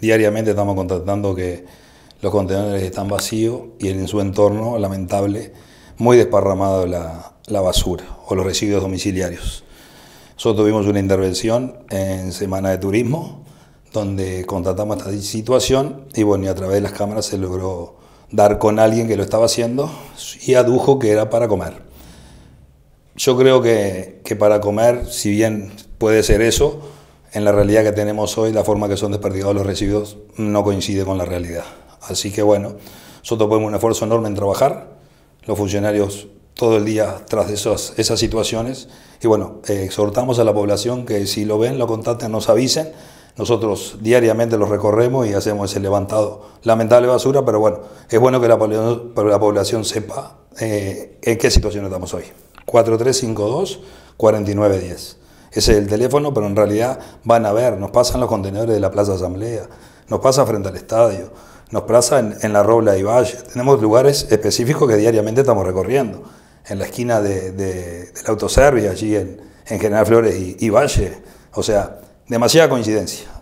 Diariamente estamos contactando que los contenedores están vacíos y en su entorno lamentable, muy desparramado la, basura o los residuos domiciliarios. Nosotros tuvimos una intervención en Semana de Turismo, donde contratamos esta situación y bueno, a través de las cámaras se logró dar con alguien que lo estaba haciendo y adujo que era para comer. Yo creo que para comer, si bien puede ser eso, en la realidad que tenemos hoy, la forma que son desperdigados los residuos no coincide con la realidad. Así que bueno, nosotros ponemos un esfuerzo enorme en trabajar, los funcionarios todo el día tras esas, situaciones, y bueno, eh, exhortamos a la población que si lo ven, lo contacten, nos avisen, nosotros diariamente los recorremos y hacemos ese levantado. Lamentable basura, pero bueno, es bueno que la, población, la población sepa eh, en qué situación estamos hoy. 4352-4910 es el teléfono, pero en realidad van a ver, nos pasan los contenedores de la Plaza Asamblea, nos pasa frente al estadio, nos pasa en, la Robla y Valle. Tenemos lugares específicos que diariamente estamos recorriendo. En la esquina de, de, del allí en, General Flores y, y Valle. O sea, demasiada coincidencia.